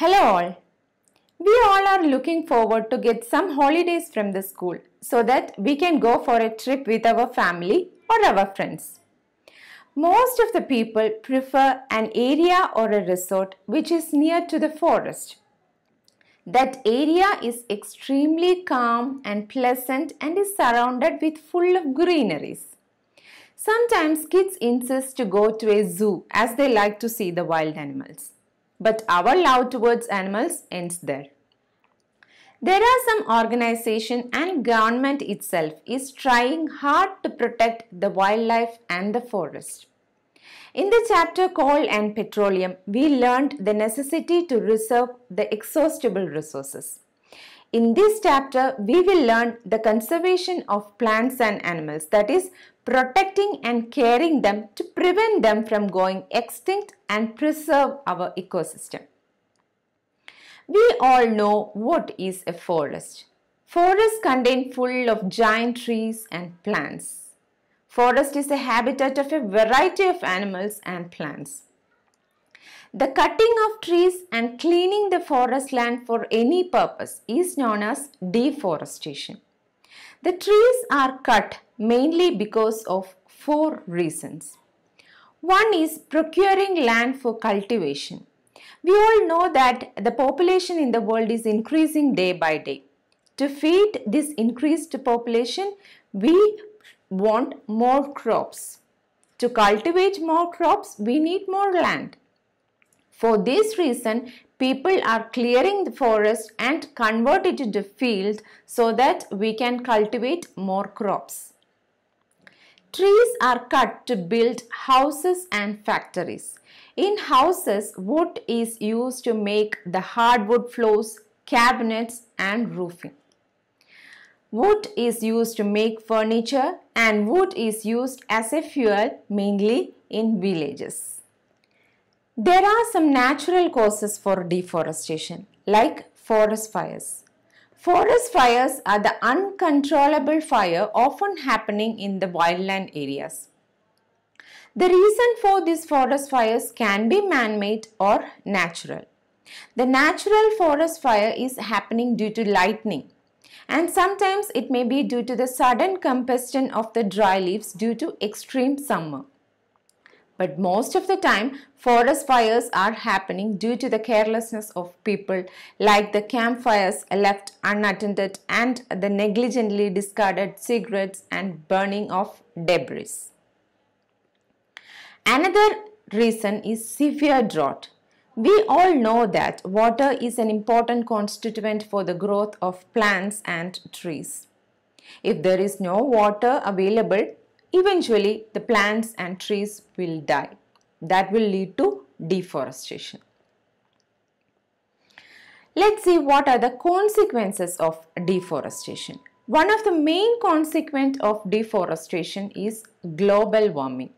Hello all. We all are looking forward to get some holidays from the school so that we can go for a trip with our family or our friends. Most of the people prefer an area or a resort which is near to the forest. That area is extremely calm and pleasant and is surrounded with full of greeneries. Sometimes kids insist to go to a zoo as they like to see the wild animals but our love towards animals ends there. There are some organization and government itself is trying hard to protect the wildlife and the forest. In the chapter Coal and Petroleum, we learned the necessity to reserve the exhaustible resources. In this chapter, we will learn the conservation of plants and animals, that is, protecting and caring them to prevent them from going extinct and preserve our ecosystem. We all know what is a forest. Forests contain full of giant trees and plants. Forest is a habitat of a variety of animals and plants. The cutting of trees and cleaning the forest land for any purpose is known as deforestation. The trees are cut mainly because of four reasons. One is procuring land for cultivation. We all know that the population in the world is increasing day by day. To feed this increased population, we want more crops. To cultivate more crops, we need more land. For this reason, people are clearing the forest and convert it into field so that we can cultivate more crops. Trees are cut to build houses and factories. In houses, wood is used to make the hardwood floors, cabinets and roofing. Wood is used to make furniture and wood is used as a fuel mainly in villages. There are some natural causes for deforestation like forest fires. Forest fires are the uncontrollable fire often happening in the wildland areas. The reason for these forest fires can be man-made or natural. The natural forest fire is happening due to lightning and sometimes it may be due to the sudden combustion of the dry leaves due to extreme summer. But most of the time, forest fires are happening due to the carelessness of people, like the campfires left unattended and the negligently discarded cigarettes and burning of debris. Another reason is severe drought. We all know that water is an important constituent for the growth of plants and trees. If there is no water available, Eventually, the plants and trees will die. That will lead to deforestation. Let's see what are the consequences of deforestation. One of the main consequence of deforestation is global warming.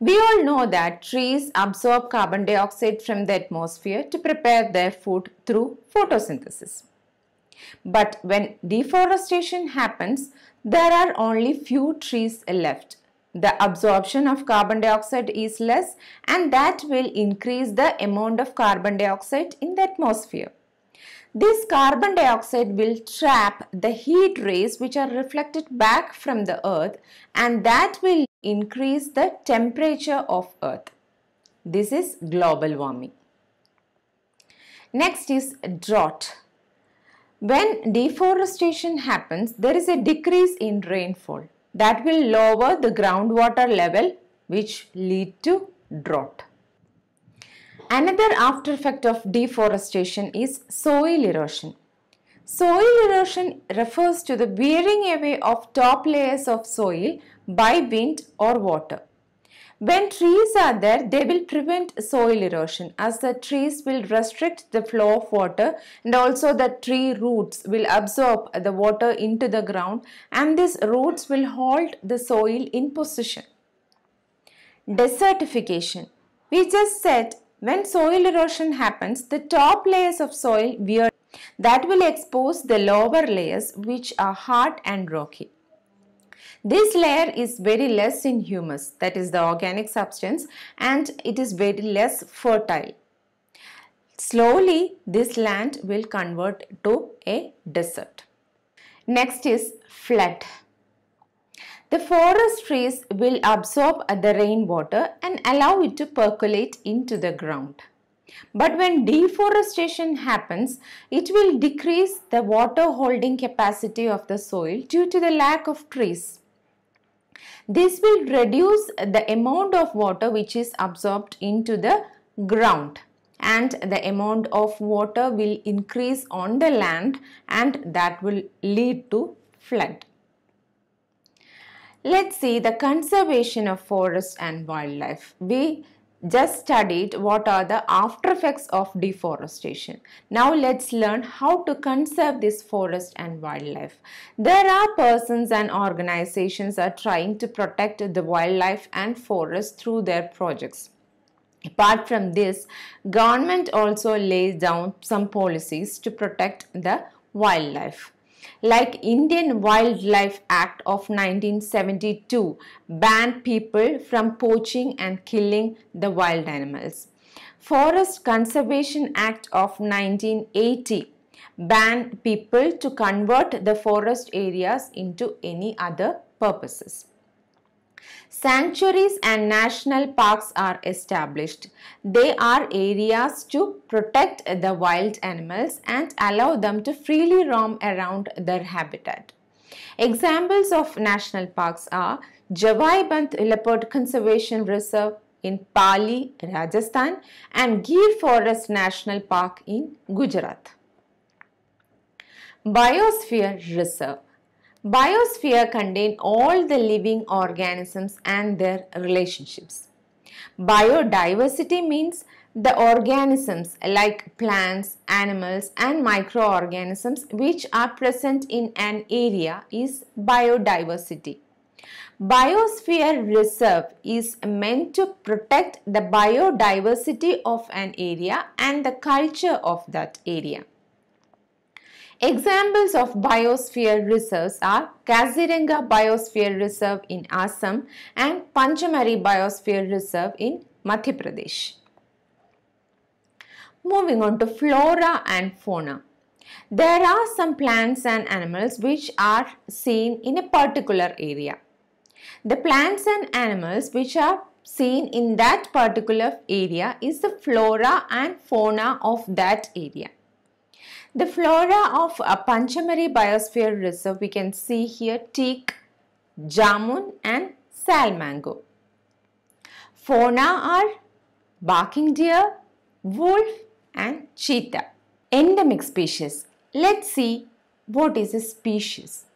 We all know that trees absorb carbon dioxide from the atmosphere to prepare their food through photosynthesis. But when deforestation happens, there are only few trees left. The absorption of carbon dioxide is less and that will increase the amount of carbon dioxide in the atmosphere. This carbon dioxide will trap the heat rays which are reflected back from the earth and that will increase the temperature of earth. This is global warming. Next is drought. When deforestation happens, there is a decrease in rainfall that will lower the groundwater level which lead to drought. Another after effect of deforestation is soil erosion. Soil erosion refers to the wearing away of top layers of soil by wind or water. When trees are there, they will prevent soil erosion as the trees will restrict the flow of water and also the tree roots will absorb the water into the ground and these roots will hold the soil in position. Desertification. We just said when soil erosion happens, the top layers of soil wear that will expose the lower layers which are hard and rocky. This layer is very less in humus, that is the organic substance, and it is very less fertile. Slowly, this land will convert to a desert. Next is flood. The forest trees will absorb the rainwater and allow it to percolate into the ground. But when deforestation happens, it will decrease the water holding capacity of the soil due to the lack of trees. This will reduce the amount of water which is absorbed into the ground and the amount of water will increase on the land and that will lead to flood. Let's see the conservation of forest and wildlife. We just studied what are the after effects of deforestation. Now let's learn how to conserve this forest and wildlife. There are persons and organizations are trying to protect the wildlife and forest through their projects. Apart from this, government also lays down some policies to protect the wildlife like Indian Wildlife Act of 1972 banned people from poaching and killing the wild animals. Forest Conservation Act of 1980 banned people to convert the forest areas into any other purposes. Sanctuaries and national parks are established. They are areas to protect the wild animals and allow them to freely roam around their habitat. Examples of national parks are Jawai Band Leopard Conservation Reserve in Pali, Rajasthan and Gir Forest National Park in Gujarat. Biosphere Reserve Biosphere contain all the living organisms and their relationships. Biodiversity means the organisms like plants, animals and microorganisms which are present in an area is biodiversity. Biosphere reserve is meant to protect the biodiversity of an area and the culture of that area. Examples of biosphere reserves are Kaziranga Biosphere Reserve in Assam and Panchamari Biosphere Reserve in Madhya Pradesh. Moving on to flora and fauna. There are some plants and animals which are seen in a particular area. The plants and animals which are seen in that particular area is the flora and fauna of that area. The flora of Panchamari Biosphere Reserve, we can see here teak, jamun and salmango. Fauna are barking deer, wolf and cheetah. Endemic species. Let's see what is a species.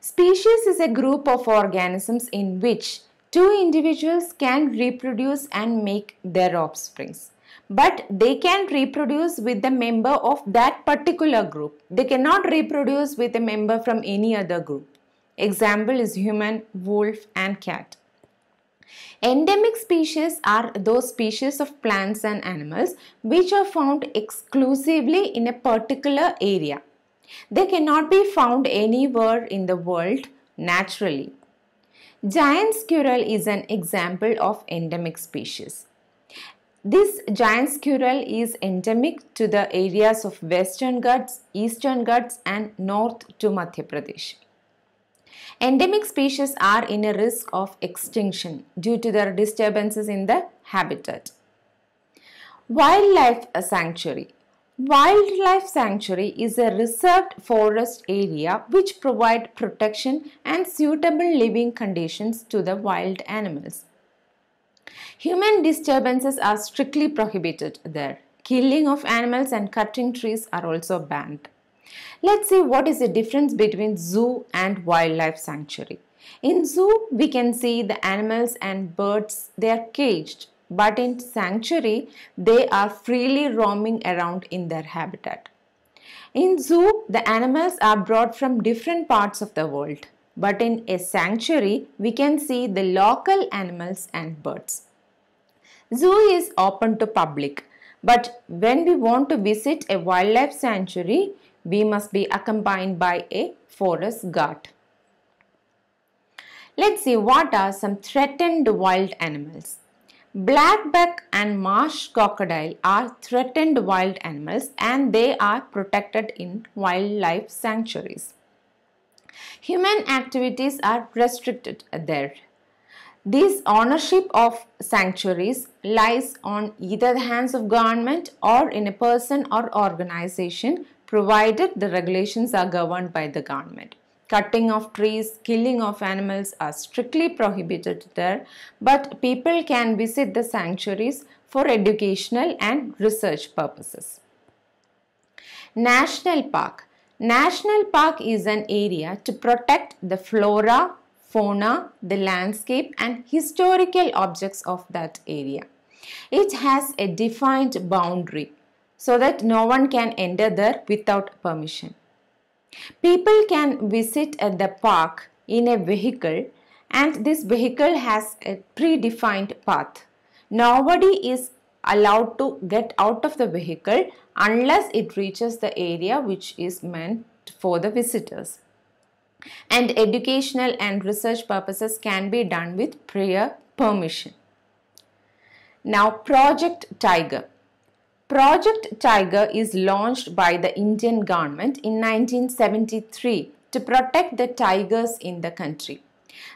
Species is a group of organisms in which two individuals can reproduce and make their offsprings but they can reproduce with the member of that particular group. They cannot reproduce with a member from any other group. Example is human, wolf and cat. Endemic species are those species of plants and animals which are found exclusively in a particular area. They cannot be found anywhere in the world naturally. Giant squirrel is an example of endemic species. This giant squirrel is endemic to the areas of Western Ghats, Eastern Ghats and North to Madhya Pradesh. Endemic species are in a risk of extinction due to their disturbances in the habitat. Wildlife Sanctuary Wildlife sanctuary is a reserved forest area which provide protection and suitable living conditions to the wild animals. Human disturbances are strictly prohibited there. Killing of animals and cutting trees are also banned. Let's see what is the difference between zoo and wildlife sanctuary. In zoo, we can see the animals and birds, they are caged. But in sanctuary, they are freely roaming around in their habitat. In zoo, the animals are brought from different parts of the world. But in a sanctuary, we can see the local animals and birds. Zoo is open to public. But when we want to visit a wildlife sanctuary, we must be accompanied by a forest guard. Let's see what are some threatened wild animals. Blackback and marsh crocodile are threatened wild animals and they are protected in wildlife sanctuaries. Human activities are restricted there. This ownership of sanctuaries lies on either the hands of government or in a person or organization provided the regulations are governed by the government. Cutting of trees, killing of animals are strictly prohibited there but people can visit the sanctuaries for educational and research purposes. National Park National Park is an area to protect the flora, fauna, the landscape and historical objects of that area. It has a defined boundary so that no one can enter there without permission. People can visit at the park in a vehicle and this vehicle has a predefined path. Nobody is allowed to get out of the vehicle unless it reaches the area which is meant for the visitors and educational and research purposes can be done with prior permission. Now Project Tiger. Project Tiger is launched by the Indian government in 1973 to protect the tigers in the country.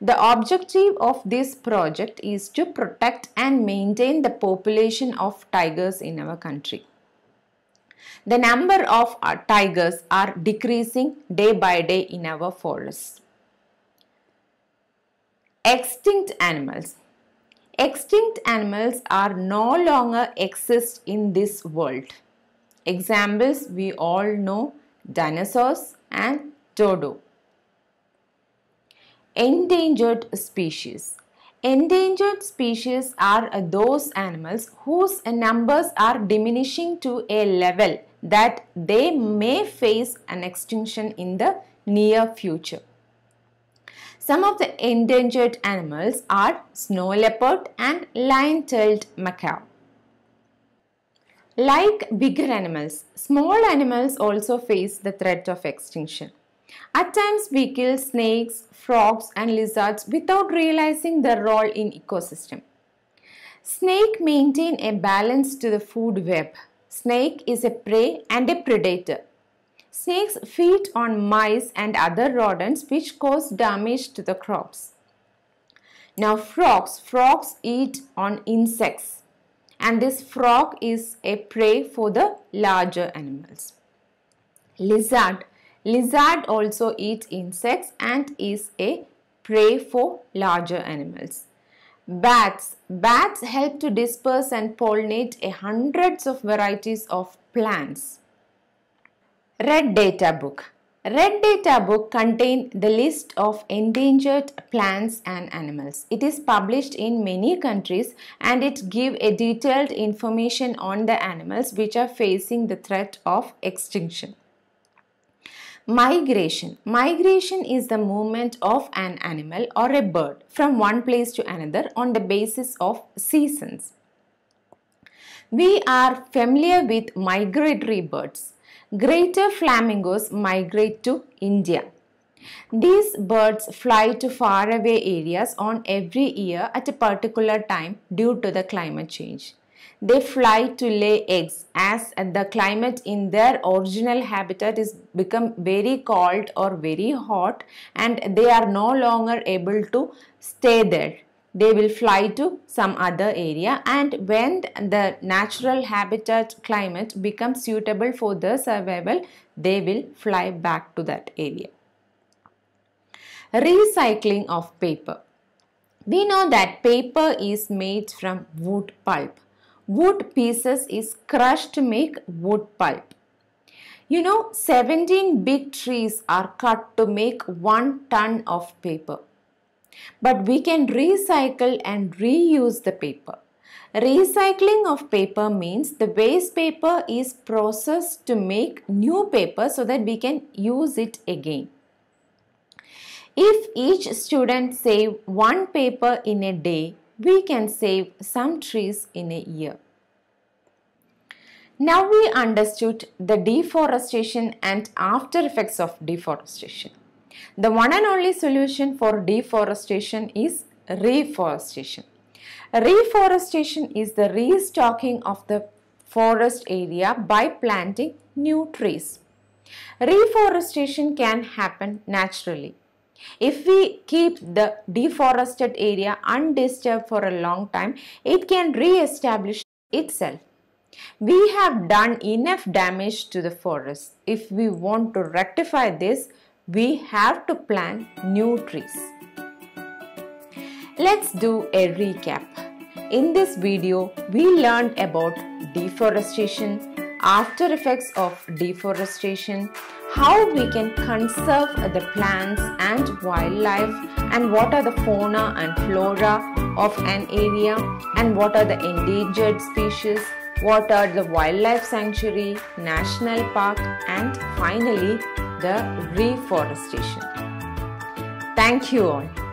The objective of this project is to protect and maintain the population of tigers in our country. The number of uh, tigers are decreasing day by day in our forests. Extinct animals. Extinct animals are no longer exist in this world. Examples we all know dinosaurs and dodo. Endangered species. Endangered species are those animals whose numbers are diminishing to a level that they may face an extinction in the near future. Some of the endangered animals are snow leopard and lion-tailed macaw. Like bigger animals, small animals also face the threat of extinction. At times we kill snakes, frogs and lizards without realizing their role in ecosystem. Snake maintain a balance to the food web. Snake is a prey and a predator. Snakes feed on mice and other rodents which cause damage to the crops. Now frogs, frogs eat on insects and this frog is a prey for the larger animals. Lizard, Lizard also eats insects and is a prey for larger animals. Bats. Bats help to disperse and pollinate a hundreds of varieties of plants. Red Data Book. Red Data Book contains the list of endangered plants and animals. It is published in many countries and it gives a detailed information on the animals which are facing the threat of extinction. Migration. Migration is the movement of an animal or a bird from one place to another on the basis of seasons. We are familiar with migratory birds. Greater flamingos migrate to India. These birds fly to faraway areas on every year at a particular time due to the climate change. They fly to lay eggs as the climate in their original habitat is become very cold or very hot and they are no longer able to stay there they will fly to some other area and when the natural habitat climate becomes suitable for the survival they will fly back to that area. Recycling of paper. We know that paper is made from wood pulp wood pieces is crushed to make wood pulp. You know, 17 big trees are cut to make 1 ton of paper. But we can recycle and reuse the paper. Recycling of paper means the waste paper is processed to make new paper so that we can use it again. If each student save one paper in a day, we can save some trees in a year. Now we understood the deforestation and after effects of deforestation. The one and only solution for deforestation is reforestation. Reforestation is the restocking of the forest area by planting new trees. Reforestation can happen naturally. If we keep the deforested area undisturbed for a long time, it can re-establish itself. We have done enough damage to the forest. If we want to rectify this, we have to plant new trees. Let's do a recap. In this video, we learned about deforestation, after effects of deforestation, how we can conserve the plants and wildlife and what are the fauna and flora of an area and what are the endangered species what are the wildlife sanctuary national park and finally the reforestation thank you all